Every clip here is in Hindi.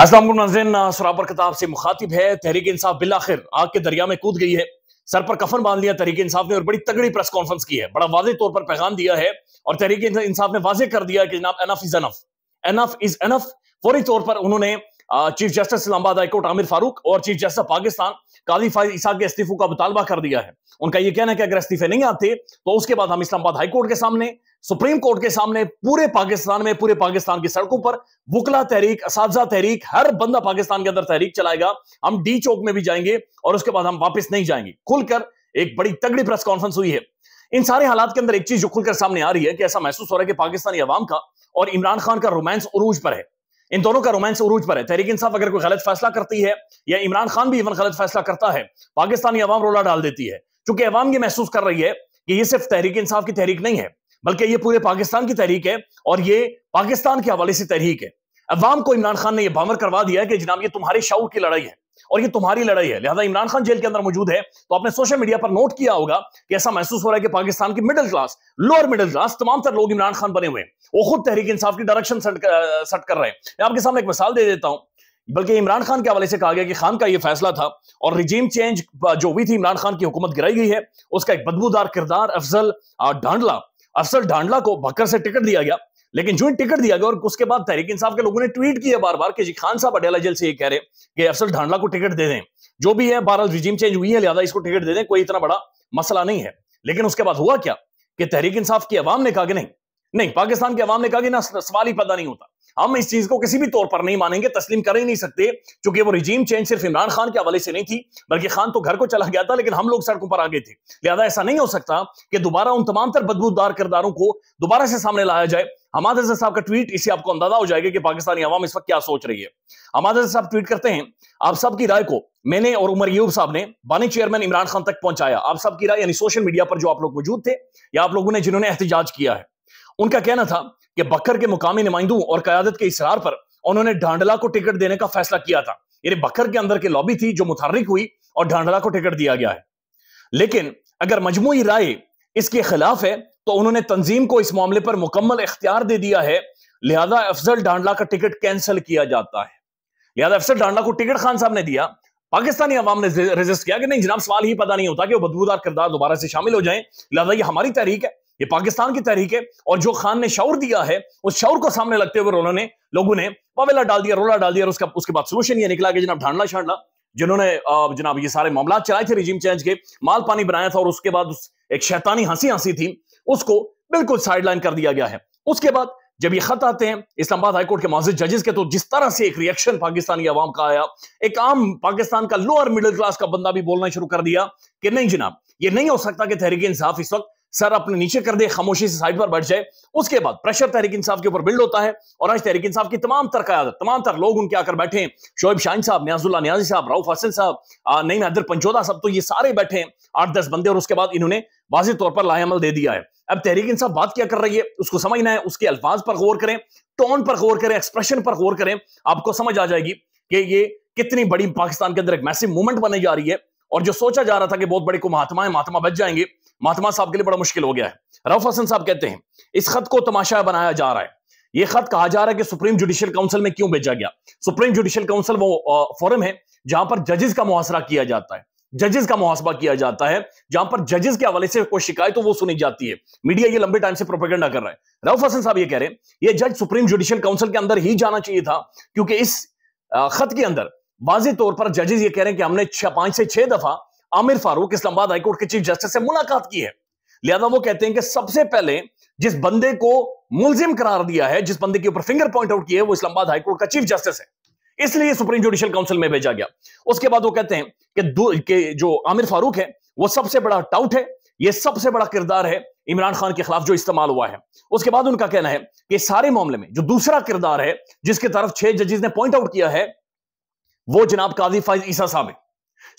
असलम सराबर किताब से मुखातिब है तहरीक इंसाफ बिल आखिर आग के दरिया में कूद गई है सर पर कफन बांध लिया तहरीक इंसाफ ने और बड़ी तगड़ी प्रेस कॉन्फ्रेंस की है बड़ा वाजे तौर पर पैगाम दिया है और तहरीक इंसाफ ने वाजे कर दिया कि जनाब enough is enough enough is enough फौरी तौर पर उन्होंने chief justice Islamabad high court Aamir Farooq और चीफ जस्टिस पाकिस्तान काजी फायद ईसा के इस्तीफे का मुतालबा कर दिया है उनका यह कहना है कि अगर इस्तीफे नहीं आते तो उसके बाद हम इस्लामाबाद हाईकोर्ट के सामने सुप्रीम कोर्ट के सामने पूरे पाकिस्तान में पूरे पाकिस्तान की सड़कों पर वकला तहरीक इस तहरीक हर बंदा पाकिस्तान के अंदर तहरीक चलाएगा हम डी चौक में भी जाएंगे और उसके बाद हम वापस नहीं जाएंगे खुलकर एक बड़ी तगड़ी प्रेस कॉन्फ्रेंस हुई है इन सारे हालात के अंदर एक चीज जो खुलकर सामने आ रही है कि ऐसा महसूस हो रहा है कि पाकिस्तानी अवाम का और इमरान खान का रोमांस उरूज पर है इन दोनों का रोमांस उरूज पर है तहरीक इंसाफ अगर कोई गलत फैसला करती है या इमरान खान भी इवन गलत फैसला करता है पाकिस्तानी अवाम रोला डाल देती है चूंकि अवाम ये महसूस कर रही है कि ये सिर्फ तहरीक इंसाफ की तहरीक नहीं है बल्कि ये पूरे पाकिस्तान की तहरीक है और ये पाकिस्तान के हवाले से तहरीक है अवाम को इमरान खान ने यह बामर करवा दिया है कि जनाब ये तुम्हारे शाऊ की लड़ाई है और ये तुम्हारी लड़ाई है लिहाजा इमरान खान जेल के अंदर मौजूद है तो आपने सोशल मीडिया पर नोट किया होगा कि ऐसा महसूस हो रहा है कि पाकिस्तान की middle class lower middle class तमाम तरह लोग इमरान खान बने हुए वो खुद तहरीक इंसाफ की डायरेक्शन सेट कर रहे हैं मैं आपके सामने एक मिसाल दे देता हूं बल्कि इमरान खान के हवाले से कहा गया कि खान का यह फैसला था और रिजीम चेंज जो भी थी इमरान खान की हुकूमत गिराई गई है उसका एक बदबूदार किरदार अफजल ढांडला अफजल ढांडला को भक्कर से टिकट दिया गया लेकिन जो टिकट दिया गया और उसके बाद तहरीक इंसाफ के लोगों ने ट्वीट किया बार बार कि खान साहब अडेला जेल से ये कह रहे कि अफसल ढांडला को टिकट दे दें जो भी है बहरहाल रिजीम चेंज हुई है लिहाजा इसको टिकट दे दें कोई इतना बड़ा मसला नहीं है लेकिन उसके बाद हुआ क्या कि तहरीक इंसाफ की आवाम ने कहा कि नहीं नहीं पाकिस्तान की आवाम ने कहा कि ना सवाल ही पैदा नहीं होता हम इस चीज को किसी भी तौर पर नहीं मानेंगे तस्लीम कर ही नहीं सकते क्योंकि वो रिजीम चेंज सिर्फ इमरान खान के हवाले से नहीं थी बल्कि खान तो घर को चला गया था लेकिन हम लोग सड़कों पर आ गए थे लिहाजा ऐसा नहीं हो सकता कि दोबारा उन तमाम तर बदबूदार किरदारों को दोबारा से सामने लाया जाए हमाद हसन साहब का ट्वीट इससे आपको अंदाजा हो जाएगा कि पाकिस्तानी आवाम इस वक्त क्या सोच रही है हमाद हसन साहब ट्वीट करते हैं आप सबकी राय को मैंने और उमर यूब साहब ने बानी चेयरमैन इमरान खान तक पहुंचाया आप सबकी राय यानी सोशल मीडिया पर जो आप लोग मौजूद थे या आप लोगों ने जिन्होंने एहतजाज किया है उनका कहना था कि बकर के मुकामी नुमाइंदों और क्यादत के इसरार पर उन्होंने ढांडला को टिकट देने का फैसला किया था यानी बकर के अंदर की लॉबी थी जो मुतहरिक हुई और ढांडला को टिकट दिया गया है लेकिन अगर मजमू राय इसके खिलाफ है तो उन्होंने तंजीम को इस मामले पर मुकम्मल इख्तियार दे दिया है लिहाजा अफजल डांडला का टिकट कैंसिल किया जाता है लिहाजा अफजल डांडला को टिकट खान साहब ने दिया पाकिस्तानी अवाम ने रजिस्ट किया कि नहीं जनाब सवाल ही पता नहीं होता कि वो बदबूदार किरदार दोबारा से शामिल हो जाए लिहाजा ये हमारी तहरीक है ये पाकिस्तान की तहरीक है और जो खान ने शौर दिया है उस शौर को सामने लगते हुए उन्होंने लोगों ने पवेला डाल दिया रोला डाल दिया और उसका उसके बाद सोल्यूशन ये निकला कि जनाब ढांडला शांडला जिन्होंने जनाब ये सारे मामला चलाए थे रिजीम चेंज के माल पानी बनाया था और उसके बाद उस एक शैतानी हंसी हंसी थी उसको बिल्कुल साइडलाइन कर दिया गया है उसके बाद जब ये खत आते हैं इस्लामाबाद हाईकोर्ट के माजिद जजेस के तो जिस तरह से एक रिएक्शन पाकिस्तानी आवाम का आया एक आम पाकिस्तान का लोअर मिडिल क्लास का बंदा भी बोलना शुरू कर दिया कि नहीं जनाब ये नहीं हो सकता कि तहरीक इंसाफ इस वक्त सर अपने नीचे कर दे खामोशी से साइड पर बैठ जाए उसके बाद प्रेशर तहरीक इंसाफ के ऊपर बिल्ड होता है और आज तहरीक इंसाफ की तमाम तर क्यादत तमाम तर लोग उनके आकर बैठे हैं शोएब शाह साहब न्याजुल्ला न्याजी साहब राउफ हसन साहब नईम हैदर पंचोदा साहब तो ये सारे बैठे हैं आठ दस बंदे और उसके बाद इन्होंने वाजे तौर पर लाहेमल दे दिया है अब तहरीक इंसाफ बात क्या कर रही है उसको समझना है उसके अल्फाज पर गौर करें टोन पर गौर करें एक्सप्रेशन पर गौर करें आपको समझ आ जाएगी कि ये कितनी बड़ी पाकिस्तान के अंदर एक मैसिव मूवमेंट बनने जा रही है और जो सोचा जा रहा था कि बहुत बड़े को महात्मा है महात्मा बच जाएंगे महात्मा साहब के लिए बड़ा मुश्किल हो गया है रफ हसन साहब कहते हैं इस खत को तमाशा बनाया जा रहा है ये खत कहा जा रहा है कि सुप्रीम जुडिशियल काउंसिल में क्यों भेजा गया सुप्रीम जुडिशियल काउंसिल वो फोरम है जहां पर जजेस का मुहासरा किया जाता है जजेस का मुहासबा किया जाता है जहां पर जजेस के हवाले से कोई शिकायत तो वो सुनी जाती है मीडिया ये लंबे टाइम से प्रोपेगेंडा कर रहा है राउफ हसन साहब ये कह रहे हैं ये जज सुप्रीम जुडिशियल काउंसिल के अंदर ही जाना चाहिए था क्योंकि इस खत के अंदर वाजे तौर पर जजेस ये कह रहे हैं कि हमने पांच से छह दफा आमिर फारूक इस्लामाबाद हाईकोर्ट के चीफ जस्टिस से मुलाकात की है लिहाजा वो कहते हैं कि सबसे पहले जिस बंदे को मुलजिम करार दिया है जिस बंदे के ऊपर फिंगर पॉइंट आउट किया है वो इस्लामाबाद हाईकोर्ट का चीफ जस्टिस है इसलिए सुप्रीम जुडिशियल काउंसिल में भेजा गया उसके बाद वो कहते हैं कि, के जो आमिर फारूक है वो सबसे बड़ा टाउट है ये सबसे बड़ा किरदार है इमरान खान के खिलाफ जो इस्तेमाल हुआ है उसके बाद उनका कहना है कि सारे मामले में जो दूसरा किरदार है जिसके तरफ छह जजेस ने पॉइंट आउट किया है वो जनाब काजी फाइज ईसा साहब है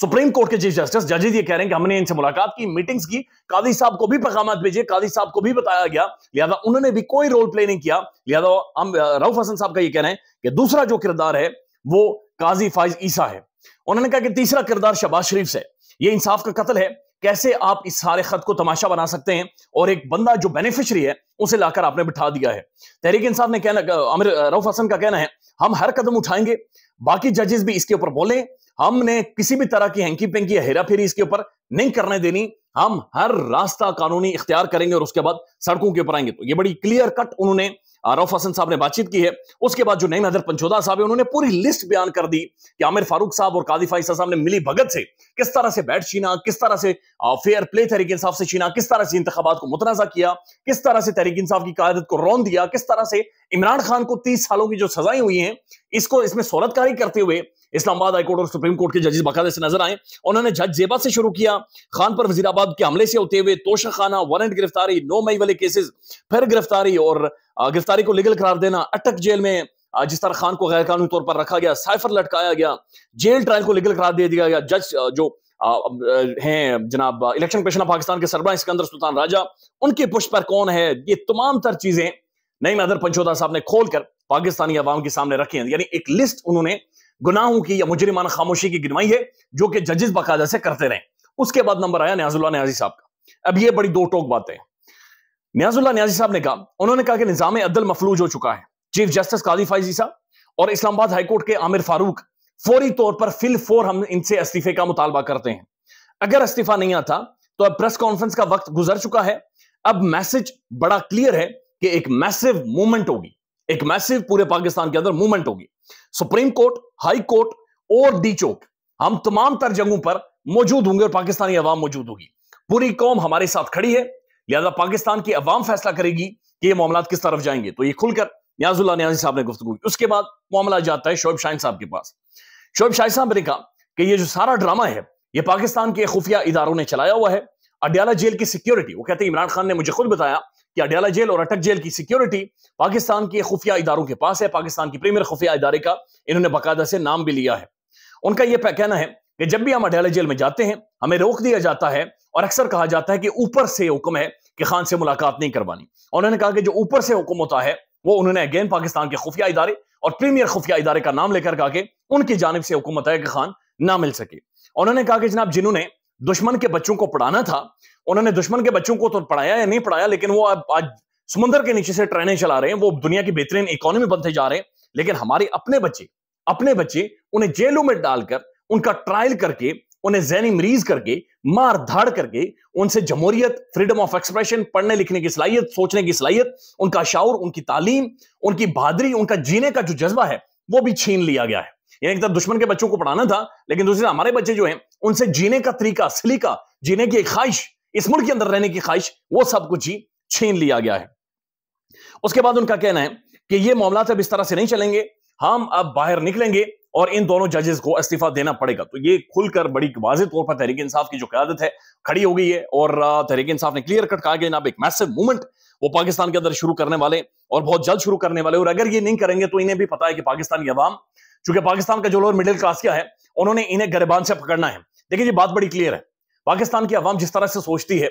सुप्रीम कोर्ट के चीफ जस्टिस जजेज ये कह रहे हैं कि हमने इनसे मुलाकात की मीटिंग्स की काजी साहब को भी पैगाम भेजे काजी साहब को भी बताया गया लिहाजा उन्होंने भी कोई रोल प्ले नहीं किया लिहाजा हम रऊफ हसन साहब का ये कहना है कि दूसरा जो किरदार है वो काजी फाइज ईसा है उन्होंने कहा कि तीसरा किरदार शबाज शरीफ से ये इंसाफ का कत्ल है कैसे आप इस सारे खत को तमाशा बना सकते हैं और एक बंदा जो बेनिफिशरी है उसे लाकर आपने बिठा दिया है तहरीक इंसाफ ने कहना अमिर रऊफ हसन का कहना है हम हर कदम उठाएंगे बाकी जजेस भी इसके ऊपर बोले हमने किसी भी तरह की हैंकी पेंकी हेरा फेरी इसके ऊपर नहीं करने देनी हम हर रास्ता कानूनी इख्तियार करेंगे और उसके बाद सड़कों के ऊपर आएंगे तो ये बड़ी क्लियर कट उन्होंने आरफ हसन साहब ने बातचीत की है उसके बाद जो नईम हजर पंचोदा साहब है उन्होंने पूरी लिस्ट बयान कर दी कि आमिर फारूक साहब और कादी फाइस साहब ने मिली भगत से किस तरह से बैठ छीना किस तरह से फेयर प्ले तहरीक इंसाफ से छीना किस तरह से इंतबात को मुतनाजा किया किस तरह से तहरीक इंसाफ की क्यादत को रौन दिया किस तरह से इमरान खान को तीस सालों की जो सजाएं हुई हैं इसको इसमें सोलतकारी करते हुए इस्लामाबाद हाईकोर्ट और सुप्रीम कोर्ट के जजेस बाकायदा से नजर आए उन्होंने जज जेबा से शुरू किया खान पर वजीराबाद के हमले से होते हुए खाना वारंट गिरफ्तारी नौ मई वाले केसेस फिर गिरफ्तारी और गिरफ्तारी को लीगल करार देना अटक जेल में जिस तरह खान को गैर कानूनी तौर पर रखा गया साइफर लटकाया गया जेल ट्रायल को लीगल करार दे दिया गया जज जो हैं जनाब इलेक्शन कमीशन ऑफ पाकिस्तान के सरबरा सिकंदर सुल्तान राजा उनके पुष्ट पर कौन है ये तमाम तर चीजें नई मदर पंचोदा साहब ने खोलकर पाकिस्तानी अवाम के सामने रखी हैं यानी एक लिस्ट उन्होंने गुनाहों की या मुजरिमाना खामोशी की गिनवाई है जो कि जजेस बाकायदा से करते रहे उसके बाद नंबर आया न्याजुल्ला न्याजी साहब का अब ये बड़ी दो टोक बातें न्याजुल्ला न्याजी साहब ने कहा उन्होंने कहा कि निजाम अदल मफलूज हो चुका है चीफ जस्टिस काजी फाइजी साहब और इस्लामाबाद हाईकोर्ट के आमिर फारूक फौरी तौर पर फिल फोर हम इनसे इस्तीफे का मुतालबा करते हैं अगर इस्तीफा नहीं आता तो अब प्रेस कॉन्फ्रेंस का वक्त गुजर चुका है अब मैसेज बड़ा क्लियर है कि एक मैसिव मूवमेंट होगी एक मैसिव पूरे पाकिस्तान के अंदर मूवमेंट होगी सुप्रीम कोर्ट हाई कोर्ट और डी चौक हम तमाम तर जगहों पर मौजूद होंगे और पाकिस्तानी अवाम मौजूद होगी पूरी कौम हमारे साथ खड़ी है लिहाजा पाकिस्तान की अवाम फैसला करेगी कि ये मामला किस तरफ जाएंगे तो ये खुलकर न्याजुल्ला न्याजी साहब ने गुफ्तु की उसके बाद मामला जाता है शोएब शाहिन साहब के पास शोएब शाहिद साहब ने कहा कि ये जो सारा ड्रामा है ये पाकिस्तान के खुफिया इदारों ने चलाया हुआ है अडियाला जेल की सिक्योरिटी वो कहते हैं इमरान खान ने मुझे खुद बताया कि अडियाला जेल और अटक जेल की सिक्योरिटी पाकिस्तान के खुफिया इदारों के पास है पाकिस्तान की प्रीमियर खुफिया इदारे का इन्होंने बाकायदा से नाम भी लिया है उनका यह कहना है कि जब भी हम अडियाला जेल में जाते हैं हमें रोक दिया जाता है और अक्सर कहा जाता है कि ऊपर से हुक्म है कि खान से मुलाकात नहीं करवानी उन्होंने कहा कि जो ऊपर से हुक्म होता है वो उन्होंने अगेन पाकिस्तान के खुफिया इदारे और प्रीमियर खुफिया इदारे का नाम लेकर कहा कि उनकी जानब से हुकूमत है कि खान ना मिल सके उन्होंने कहा कि जनाब जिन्होंने दुश्मन के बच्चों को पढ़ाना था उन्होंने दुश्मन के बच्चों को तो पढ़ाया या नहीं पढ़ाया लेकिन वो अब आज समुंदर के नीचे से ट्रेनें चला रहे हैं वो दुनिया की बेहतरीन इकोनॉमी बनते जा रहे हैं लेकिन हमारे अपने बच्चे अपने बच्चे उन्हें जेलों में डालकर उनका ट्रायल करके उन्हें जहनी मरीज करके मार धाड़ करके उनसे जमहूरियत फ्रीडम ऑफ एक्सप्रेशन पढ़ने लिखने की सलाहियत सोचने की सलाहियत उनका शाउर उनकी तालीम उनकी बहादरी उनका जीने का जो जज्बा है वो भी छीन लिया गया है यानी एक तरफ दुश्मन के बच्चों को पढ़ाना था लेकिन दूसरी हमारे बच्चे जो हैं उनसे जीने का तरीका सलीका जीने की एक ख्वाहिश इस मुल्क के अंदर रहने की ख्वाहिश वो सब कुछ ही छीन लिया गया है उसके बाद उनका कहना है कि ये मामला तो अब इस तरह से नहीं चलेंगे हम अब बाहर निकलेंगे और इन दोनों जजेस को इस्तीफा देना पड़ेगा तो ये खुलकर बड़ी वाजे तौर पर तहरीक इंसाफ की जो क्यादत है खड़ी हो गई है और तहरीक इंसाफ ने क्लियर कट कहा कि जनाब एक मैसिव मूवमेंट वो पाकिस्तान के अंदर शुरू करने वाले और बहुत जल्द शुरू करने वाले और अगर ये नहीं करेंगे तो इन्हें भी पता है कि पाकिस्तान की आवाम चूंकि पाकिस्तान का जो लोअर मिडिल क्लास क्या है उन्होंने इन्हें गरीबान से पकड़ना है देखिए ये बात बड़ी क्लियर है पाकिस्तान की आवाम जिस तरह से सोचती है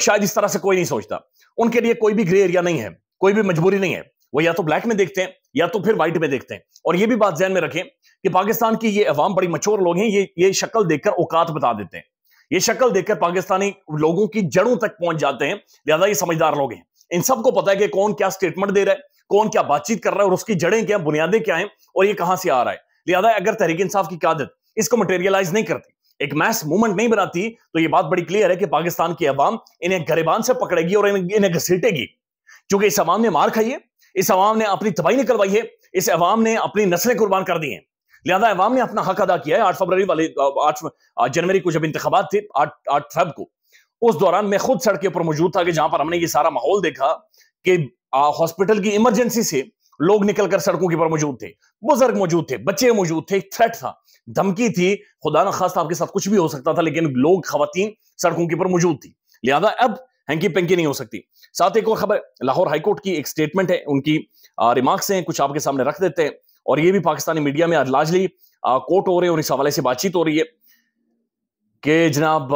शायद इस तरह से कोई नहीं सोचता उनके लिए कोई भी ग्रे एरिया नहीं है कोई भी मजबूरी नहीं है वो या तो ब्लैक में देखते हैं या तो फिर व्हाइट में देखते हैं और ये भी बात जहन में रखें कि पाकिस्तान की ये अवाम बड़ी मचोर लोग हैं ये ये शक्ल देखकर औकात बता देते हैं ये शक्ल देखकर पाकिस्तानी लोगों की जड़ों तक पहुंच जाते हैं लिहाजा ये समझदार लोग हैं इन सबको पता है कि कौन क्या स्टेटमेंट दे रहा है कौन क्या बातचीत कर रहा है और उसकी जड़ें क्या बुनियादें क्या हैं और ये कहां से आ रहा है लिहाजा अगर तहरीक इंसाफ की क्यादत इसको मटेरियलाइज नहीं करती एक मैस मूवमेंट नहीं बनाती तो यह बात बड़ी क्लियर है कि पाकिस्तान की अवाम इन्हें गरीबान से पकड़ेगी और इन्हें घसीटेगी क्योंकि इस अवाम ने मार खाई है इस अवाम ने अपनी तबाही निकलवाई है इस अवाम ने अपनी नस्लें कुर्बान कर दी हैं लिहाजा अवाम ने अपना हक अदा किया है आठ फरवरी वाले आठ जनवरी को जब इंतबात थे आठ फेब को उस दौरान मैं खुद सड़क के ऊपर मौजूद था कि जहां पर हमने ये सारा माहौल देखा कि हॉस्पिटल की इमरजेंसी से लोग निकलकर सड़कों के ऊपर मौजूद थे बुजुर्ग मौजूद थे बच्चे मौजूद थे थ्रेट था धमकी थी खुदा न खास आपके साथ कुछ भी हो सकता था लेकिन लोग खातन सड़कों के ऊपर मौजूद थी लिहाजा अब हैंकी पेंकी नहीं हो सकती साथ एक और खबर लाहौर हाईकोर्ट की एक स्टेटमेंट है उनकी रिमार्क्स हैं कुछ आपके सामने रख देते हैं और ये भी पाकिस्तानी मीडिया में आज लार्जली कोर्ट हो रहे हैं और इस हवाले से बातचीत हो रही है कि जनाब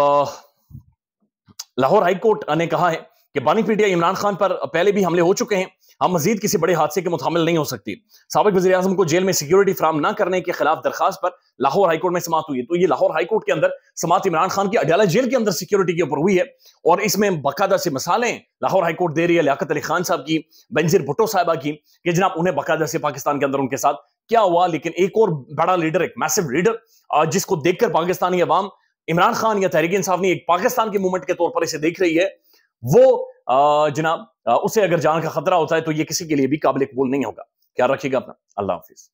लाहौर हाईकोर्ट ने कहा है कि बानी पीटिया इमरान खान पर पहले भी हमले हो चुके हैं हम मजीद किसी बड़े हादसे के मुतामिल नहीं हो सकती सबक वजी अजम को जेल में सिक्योरिटी फ्राहम न करने के खिलाफ दरखास्त पर लाहौर हाईकोर्ट में समात हुई तो ये लाहौर हाईकोर्ट के अंदर समात इमरान खान की अडाला जेल के अंदर सिक्योरिटी के ऊपर हुई है और इसमें बाकायदा से मिसालें लाहौर हाईकोर्ट दे रही है लियात अली खान साहब की बंजीर भुट्टो साहबा की कि जनाब उन्हें बाकायदा से पाकिस्तान के अंदर उनके साथ क्या हुआ लेकिन एक और बड़ा लीडर एक मैसिव लीडर जिसको देखकर पाकिस्तानी अवाम इमरान खान या तहरीक इंसाफ ने एक पाकिस्तान के मूवमेंट के तौर पर इसे देख रही है वो जनाब उसे अगर जान का खतरा होता है तो ये किसी के लिए भी काबिल कबूल नहीं होगा क्या रखिएगा अपना अल्लाह हाफिज़